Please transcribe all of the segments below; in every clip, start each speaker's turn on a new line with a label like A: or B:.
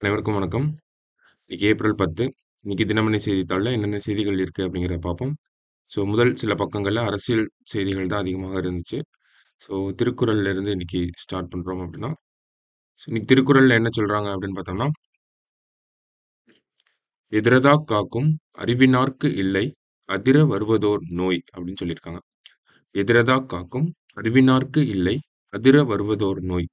A: அனைவருக்கும் வணக்கம் இன்றைக்கி ஏப்ரல் பத்து இன்றைக்கி தினமணி செய்தித்தாளில் என்னென்ன செய்திகள் இருக்குது அப்படிங்கிறத பார்ப்போம் ஸோ முதல் சில பக்கங்களில் அரசியல் செய்திகள் தான் அதிகமாக இருந்துச்சு ஸோ இருந்து இன்னைக்கு ஸ்டார்ட் பண்ணுறோம் அப்படின்னா ஸோ இன்றைக்கி திருக்குறளில் என்ன சொல்கிறாங்க அப்படின்னு பார்த்தோம்னா எதிரதா காக்கும் அறிவினார்க்கு இல்லை அதிர வருவதோர் நோய் அப்படின்னு சொல்லியிருக்காங்க எதிரதா காக்கும் அறிவினார்க்கு இல்லை அதிர வருவதோர் நோய்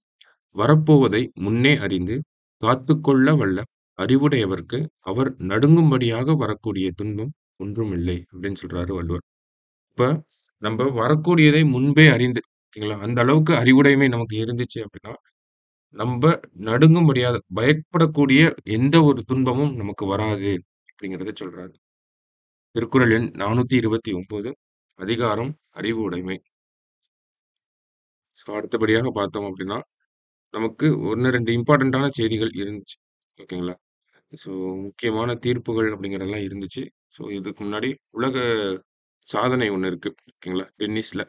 A: வரப்போவதை முன்னே அறிந்து காத்துக்கொள்ள வல்ல அறிவுடையவர்க்கு அவர் நடுங்கும்படியாக வரக்கூடிய துன்பம் ஒன்றும் இல்லை அப்படின்னு சொல்றாரு வள்ளுவர் இப்ப நம்ம வரக்கூடியதை முன்பே அறிந்து ஓகேங்களா அந்த அளவுக்கு அறிவுடைமை நமக்கு இருந்துச்சு அப்படின்னா நம்ம நடுங்க முடியாத பயப்படக்கூடிய எந்த ஒரு துன்பமும் நமக்கு வராது அப்படிங்கிறத சொல்றாரு திருக்குறள் எண் நானூத்தி இருபத்தி ஒன்பது அதிகாரம் அறிவு உடைமை ஸோ அடுத்தபடியாக பார்த்தோம் அப்படின்னா நமக்கு ஒன்று ரெண்டு இம்பார்ட்டண்ட்டான செய்திகள் இருந்துச்சு ஓகேங்களா ஸோ முக்கியமான தீர்ப்புகள் அப்படிங்கிறதெல்லாம் இருந்துச்சு ஸோ இதுக்கு முன்னாடி உலக சாதனை ஒன்று இருக்குது ஓகேங்களா டென்னிஸில்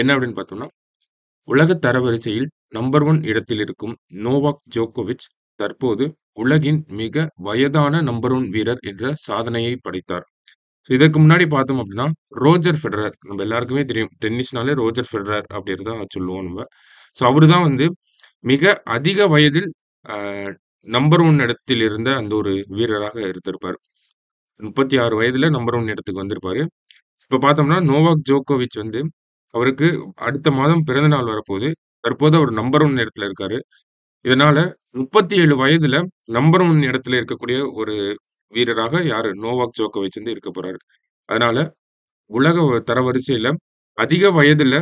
A: என்ன அப்படின்னு பார்த்தோம்னா உலக தரவரிசையில் நம்பர் ஒன் இடத்தில் இருக்கும் நோவாக் ஜோகோவிச் தற்போது உலகின் மிக வயதான நம்பர் ஒன் வீரர் என்ற சாதனையை படைத்தார் ஸோ இதற்கு முன்னாடி பார்த்தோம் அப்படின்னா ரோஜர் ஃபெடரர் நம்ம எல்லாருக்குமே தெரியும் டென்னிஸ்னாலே ரோஜர் ஃபெடரர் தான் சொல்லுவோம் நம்ம ஸோ அவரு தான் வந்து மிக அதிக வயதில் நம்பர் ஒன் இடத்தில் இருந்த அந்த ஒரு வீரராக இருந்திருப்பார் முப்பத்தி ஆறு வயதுல நம்பர் ஒன் இடத்துக்கு வந்திருப்பாரு இப்போ பார்த்தோம்னா நோவாக் ஜோகோவிச் வந்து அவருக்கு அடுத்த மாதம் பிறந்த நாள் வரப்போது தற்போது அவர் நம்பர் ஒன் இடத்துல இருக்காரு இதனால முப்பத்தி ஏழு வயதுல நம்பர் ஒன் இடத்துல இருக்கக்கூடிய ஒரு வீரராக யாரு நோவாக் ஜோகோவிச் வந்து இருக்க போறாரு அதனால உலக தரவரிசையில அதிக வயதுல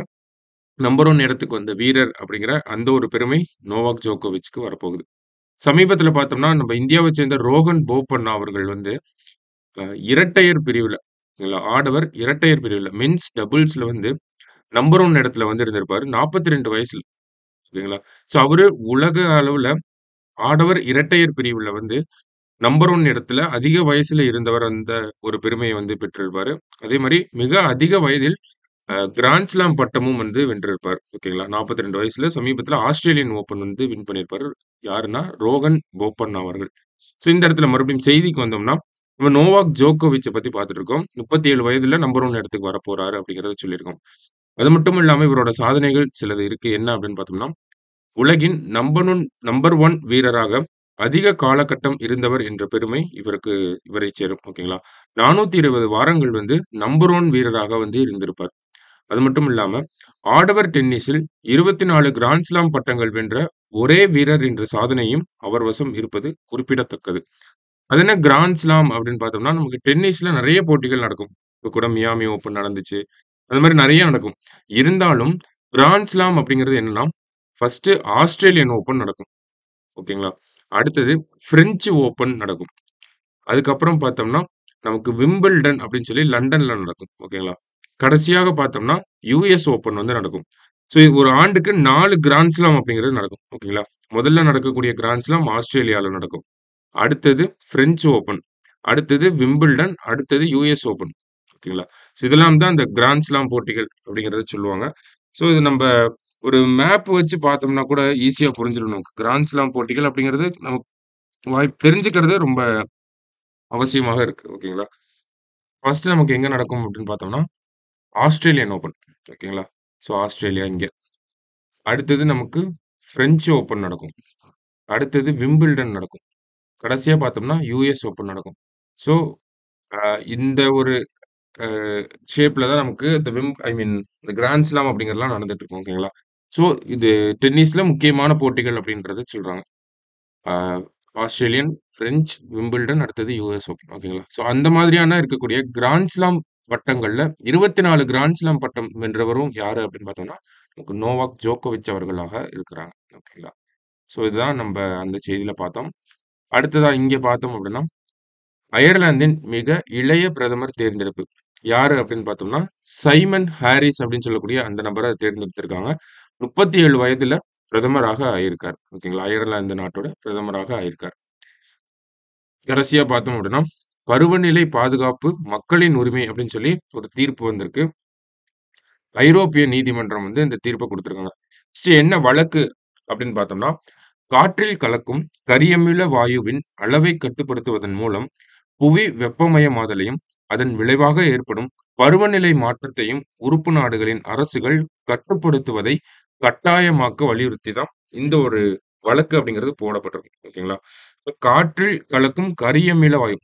A: நம்பர் ஒன் இடத்துக்கு வந்த வீரர் அப்படிங்கிற அந்த ஒரு பெருமை நோவாக் ஜோகோவிச்சுக்கு வரப்போகுது சமீபத்தில் பார்த்தோம்னா நம்ம இந்தியாவை சேர்ந்த ரோகன் போபண்ணா அவர்கள் வந்து இரட்டையர் பிரிவில் ஆடவர் இரட்டையர் பிரிவில் மென்ஸ் டபுள்ஸில் வந்து நம்பர் ஒன் இடத்துல வந்து இருந்திருப்பாரு நாற்பத்தி ரெண்டு வயசுல ஓகேங்களா ஸோ அவரு உலக அளவில் ஆடவர் இரட்டையர் பிரிவில் வந்து நம்பர் ஒன் இடத்துல அதிக வயசுல இருந்தவர் அந்த ஒரு பெருமையை வந்து பெற்றிருப்பாரு அதே மாதிரி மிக அதிக வயதில் கிராண்ட்ஸ்லாம் பட்டமும் வந்து வென்றிருப்பார் ஓகேங்களா நாற்பத்தி ரெண்டு வயசுல சமீபத்தில் ஆஸ்திரேலியன் ஓப்பன் வந்து வின் பண்ணியிருப்பார் யாருன்னா ரோகன் போப்பன் அவர்கள் ஸோ இந்த இடத்துல மறுபடியும் செய்திக்கு வந்தோம்னா நம்ம நோவாக் ஜோக்கோவிச்சை பத்தி பார்த்துட்டு இருக்கோம் முப்பத்தி ஏழு வயதுல நம்பர் ஒன் இடத்துக்கு வரப்போறாரு அப்படிங்கிறத சொல்லியிருக்கோம் அது மட்டும் இல்லாமல் இவரோட சாதனைகள் சிலது இருக்கு என்ன அப்படின்னு பார்த்தோம்னா உலகின் நம்பர் ஒன் நம்பர் ஒன் வீரராக அதிக காலகட்டம் இருந்தவர் என்ற பெருமை இவருக்கு இவரை சேரும் ஓகேங்களா நானூத்தி இருபது வாரங்கள் வந்து நம்பர் ஒன் வீரராக வந்து இருந்திருப்பார் அது மட்டும் இல்லாம ஆடவர் டென்னிஸில் இருபத்தி நாலு கிராண்ட்ஸ்லாம் பட்டங்கள் வென்ற ஒரே வீரர் என்ற சாதனையும் அவர் வசம் இருப்பது குறிப்பிடத்தக்கது அது என்ன கிராண்ட்ஸ்லாம் அப்படின்னு பார்த்தோம்னா நமக்கு டென்னிஸ்ல நிறைய போட்டிகள் நடக்கும் இப்போ கூட மியாமி ஓப்பன் நடந்துச்சு அது மாதிரி நிறைய நடக்கும் இருந்தாலும் கிராண்ட்ஸ்லாம் அப்படிங்கிறது என்னன்னா ஃபர்ஸ்ட் ஆஸ்திரேலியன் ஓப்பன் நடக்கும் ஓகேங்களா அடுத்தது பிரெஞ்சு ஓப்பன் நடக்கும் அதுக்கப்புறம் பார்த்தோம்னா நமக்கு விம்பிள்டன் அப்படின்னு சொல்லி லண்டன்ல நடக்கும் ஓகேங்களா கடைசியாக பார்த்தோம்னா யூஎஸ் ஓப்பன் வந்து நடக்கும் ஸோ ஒரு ஆண்டுக்கு நாலு கிராண்ட் அப்படிங்கிறது நடக்கும் ஓகேங்களா முதல்ல நடக்கக்கூடிய கிராண்ட் ஆஸ்திரேலியாவில் நடக்கும் அடுத்தது ஃப்ரெஞ்சு ஓப்பன் அடுத்தது விம்பிள்டன் அடுத்தது யூஎஸ் ஓப்பன் ஓகேங்களா ஸோ இதெல்லாம் தான் இந்த கிராண்ட் போட்டிகள் அப்படிங்கிறத சொல்லுவாங்க ஸோ இது நம்ம ஒரு மேப் வச்சு பார்த்தோம்னா கூட ஈஸியாக புரிஞ்சிடும் நமக்கு கிராண்ட்ஸ்லாம் போட்டிகள் அப்படிங்கிறது நமக்கு வாய்ப்பு தெரிஞ்சுக்கிறது ரொம்ப அவசியமாக இருக்குது ஓகேங்களா ஃபர்ஸ்ட் நமக்கு எங்கே நடக்கும் அப்படின்னு பார்த்தோம்னா ஆஸ்திரேலியன் ஓப்பன் ஓகேங்களா ஸோ ஆஸ்திரேலியா இங்கே அடுத்தது நமக்கு ஃப்ரெஞ்சு ஓப்பன் நடக்கும் அடுத்தது விம்பிள்டன் நடக்கும் கடைசியாக பார்த்தோம்னா யூஎஸ் ஓப்பன் நடக்கும் ஸோ இந்த ஒரு ஷேப்பில் தான் நமக்கு இந்த விம் ஐ மீன் இந்த கிராண்ட்ஸ்லாம் அப்படிங்கிறதுலாம் நடந்துட்டு இருக்கும் ஓகேங்களா ஸோ இது டென்னிஸில் முக்கியமான போட்டிகள் அப்படின்றத சொல்கிறாங்க ஆஸ்திரேலியன் ஃப்ரெஞ்ச் விம்பிள்டன் அடுத்தது யூஎஸ் ஓப்பன் ஓகேங்களா ஸோ அந்த மாதிரியான இருக்கக்கூடிய கிராண்ட்ஸ்லாம் வட்டங்கள்ல இருபத்தி நாலு கிராண்ட்ஸ்லாம் பட்டம் வென்றவரும் யாரு அப்படின்னு பார்த்தோம்னா நமக்கு நோவாக் ஜோக்கோவிச் அவர்களாக இருக்கிறாங்க ஓகேங்களா ஸோ இதுதான் நம்ம அந்த செய்தியில பார்த்தோம் அடுத்ததா இங்க பார்த்தோம் அப்படின்னா அயர்லாந்தின் மிக இளைய பிரதமர் தேர்ந்தெடுப்பு யாரு அப்படின்னு பார்த்தோம்னா சைமன் ஹாரிஸ் அப்படின்னு சொல்லக்கூடிய அந்த நபரை தேர்ந்தெடுத்திருக்காங்க முப்பத்தி ஏழு வயதுல பிரதமராக ஆயிருக்கார் ஓகேங்களா அயர்லாந்து நாட்டோட பிரதமராக ஆயிருக்கார் கடைசியா பார்த்தோம் அப்படின்னா பருவநிலை பாதுகாப்பு மக்களின் உரிமை அப்படின்னு சொல்லி ஒரு தீர்ப்பு வந்திருக்கு ஐரோப்பிய நீதிமன்றம் வந்து இந்த தீர்ப்பை கொடுத்துருக்காங்க ஸ்ரீ என்ன வழக்கு அப்படின்னு பார்த்தோம்னா காற்றில் கலக்கும் கரியமில வாயுவின் அளவை கட்டுப்படுத்துவதன் மூலம் புவி வெப்பமயமாதலையும் அதன் விளைவாக ஏற்படும் பருவநிலை மாற்றத்தையும் உறுப்பு நாடுகளின் அரசுகள் கட்டுப்படுத்துவதை கட்டாயமாக்க வலியுறுத்தி தான் இந்த ஒரு வழக்கு அப்படிங்கிறது போடப்பட்டிருக்கு ஓகேங்களா காற்றில் கலக்கும் கரியமில வாயு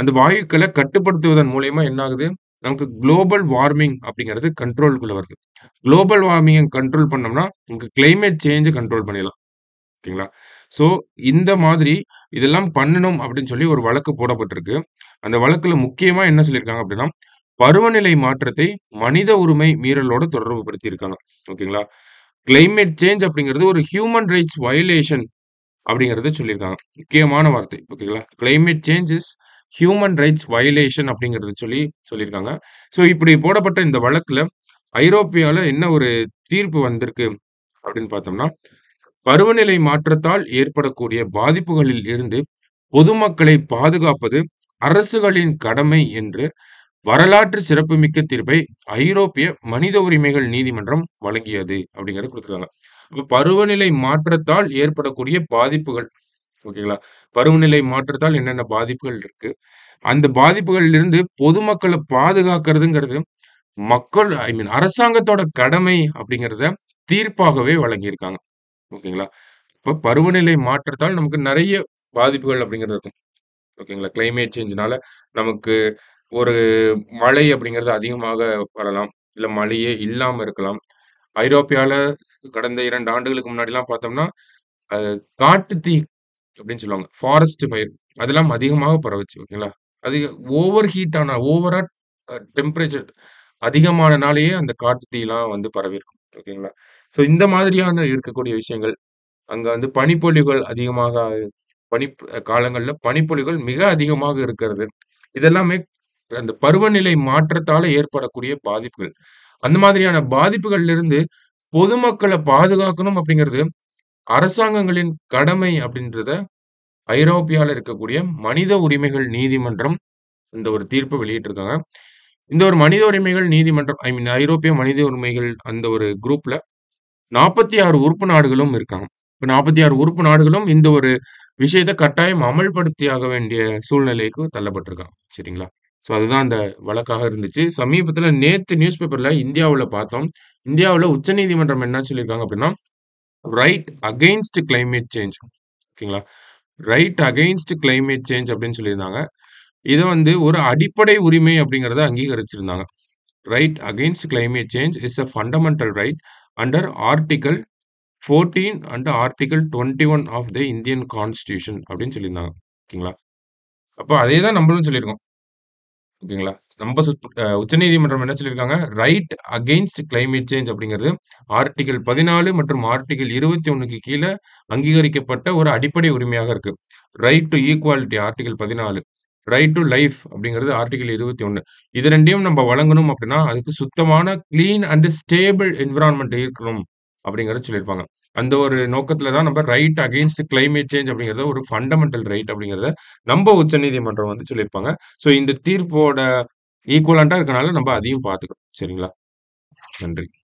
A: அந்த வாயுக்களை கட்டுப்படுத்துவதன் மூலயமா என்ன ஆகுது நமக்கு குளோபல் வார்மிங் அப்படிங்கிறது கண்ட்ரோலுக்குள்ள வருது குளோபல் வார்மிங் கண்ட்ரோல் பண்ணோம்னா உங்க கிளைமேட் சேஞ்சை கண்ட்ரோல் பண்ணிடலாம் ஓகேங்களா ஸோ இந்த மாதிரி இதெல்லாம் பண்ணணும் அப்படின்னு சொல்லி ஒரு வழக்கு போடப்பட்டிருக்கு அந்த வழக்கில் முக்கியமாக என்ன சொல்லியிருக்காங்க அப்படின்னா பருவநிலை மாற்றத்தை மனித உரிமை மீறலோட தொடர்பு இருக்காங்க ஓகேங்களா கிளைமேட் சேஞ்ச் அப்படிங்கிறது ஒரு ஹியூமன் ரைட்ஸ் வயலேஷன் அப்படிங்கிறத சொல்லியிருக்காங்க முக்கியமான வார்த்தை ஓகேங்களா climate changes human rights violation அப்படிங்கறத சொல்லி சொல்லியிருக்காங்க ஸோ இப்படி போடப்பட்ட இந்த வழக்குல ஐரோப்பியாவில் என்ன ஒரு தீர்ப்பு வந்திருக்கு அப்படின்னு பார்த்தோம்னா பருவநிலை மாற்றத்தால் ஏற்படக்கூடிய பாதிப்புகளில் இருந்து பொதுமக்களை பாதுகாப்பது அரசுகளின் கடமை என்று வரலாற்று சிறப்புமிக்க தீர்ப்பை ஐரோப்பிய மனித உரிமைகள் நீதிமன்றம் வழங்கியது அப்படிங்கிறத கொடுத்துருக்காங்க பருவநிலை மாற்றத்தால் ஏற்படக்கூடிய பாதிப்புகள் ஓகேங்களா பருவநிலை மாற்றத்தால் என்னென்ன பாதிப்புகள் இருக்கு அந்த இருந்து பொதுமக்களை பாதுகாக்கிறதுங்கிறது மக்கள் ஐ மீன் அரசாங்கத்தோட கடமை அப்படிங்கிறத தீர்ப்பாகவே வழங்கியிருக்காங்க ஓகேங்களா இப்போ பருவநிலை மாற்றத்தால் நமக்கு நிறைய பாதிப்புகள் அப்படிங்கிறது இருக்கும் ஓகேங்களா கிளைமேட் சேஞ்சினால நமக்கு ஒரு மழை அப்படிங்கிறது அதிகமாக வரலாம் இல்லை மழையே இல்லாமல் இருக்கலாம் ஐரோப்பியாவில் கடந்த இரண்டு ஆண்டுகளுக்கு முன்னாடிலாம் பார்த்தோம்னா காட்டு தீ அப்படின்னு சொல்லுவாங்க ஃபாரஸ்ட் ஃபயர் அதெல்லாம் அதிகமாக பரவச்சு ஓகேங்களா அது ஓவர் ஹீட்டான ஓவரா டெம்பரேச்சர் அதிகமானனாலேயே அந்த காட்டு தீலாம் வந்து பரவிருக்கும் ஓகேங்களா ஸோ இந்த மாதிரியான இருக்கக்கூடிய விஷயங்கள் அங்க வந்து பனிப்பொழிவுகள் அதிகமாக பனி காலங்களில் பனிப்பொழிவுகள் மிக அதிகமாக இருக்கிறது இதெல்லாமே அந்த பருவநிலை மாற்றத்தால் ஏற்படக்கூடிய பாதிப்புகள் அந்த மாதிரியான பாதிப்புகள்ல இருந்து பொதுமக்களை பாதுகாக்கணும் அப்படிங்கிறது அரசாங்கங்களின் கடமை அப்படின்றத ஐரோப்பியாவில் இருக்கக்கூடிய மனித உரிமைகள் நீதிமன்றம் இந்த ஒரு தீர்ப்பை வெளியிட்டிருக்காங்க இந்த ஒரு மனித உரிமைகள் நீதிமன்றம் ஐ மீன் ஐரோப்பிய மனித உரிமைகள் அந்த ஒரு குரூப்ல நாற்பத்தி ஆறு உறுப்பு நாடுகளும் இருக்காங்க இப்போ நாற்பத்தி ஆறு உறுப்பு நாடுகளும் இந்த ஒரு விஷயத்தை கட்டாயம் அமல்படுத்தி ஆக வேண்டிய சூழ்நிலைக்கு தள்ளப்பட்டிருக்காங்க சரிங்களா ஸோ அதுதான் அந்த வழக்காக இருந்துச்சு சமீபத்தில் நேற்று நியூஸ் பேப்பரில் இந்தியாவில் பார்த்தோம் இந்தியாவில் உச்சநீதிமன்றம் என்ன சொல்லியிருக்காங்க அப்படின்னா ரைட் அகெயின்ஸ்ட் கிளைமேட் சேஞ்ச் ஓகேங்களா ரைட் அகெயின்ஸ்ட் கிளைமேட் சேஞ்ச் அப்படின்னு சொல்லியிருந்தாங்க இதை வந்து ஒரு அடிப்படை உரிமை அப்படிங்கிறத அங்கீகரிச்சிருந்தாங்க right against climate change is a fundamental right under article fourteen and article twenty one of the Indian constitution அப்படின்னு சொல்லியிருந்தாங்க ஓகேங்களா அப்போ அதே தான் நம்மளும் சொல்லியிருக்கோம் ஓகேங்களா நம்ம உச்சநீதிமன்றம் என்ன சொல்லியிருக்காங்க ரைட் அகெயின்ஸ்ட் கிளைமேட் சேஞ்ச் அப்படிங்கிறது ஆர்டிகல் பதினாலு மற்றும் ஆர்டிகல் இருபத்தி ஒன்னுக்கு கீழே அங்கீகரிக்கப்பட்ட ஒரு அடிப்படை உரிமையாக இருக்கு ரைட் டு ஈக்குவாலிட்டி ஆர்டிகல் பதினாலு ரைட் டு லைஃப் அப்படிங்கிறது ஆர்டிகல் இருபத்தி ஒன்று இது ரெண்டையும் நம்ம வழங்கணும் அப்படின்னா அதுக்கு சுத்தமான கிளீன் அண்ட் ஸ்டேபிள் என்விரான்மெண்ட் இருக்கணும் அப்படிங்கிறத சொல்லியிருப்பாங்க அந்த ஒரு நோக்கத்துல தான் நம்ம ரைட் அகெயின்ஸ்ட் கிளைமேட் சேஞ்ச் அப்படிங்கிறத ஒரு ஃபண்டமெண்டல் ரைட் அப்படிங்கிறத நம்ம உச்சநீதிமன்றம் வந்து சொல்லியிருப்பாங்க ஸோ இந்த தீர்ப்போட ஈக்குவலண்ட்டாக இருக்கனால நம்ம அதையும் பார்த்துக்கணும் சரிங்களா நன்றி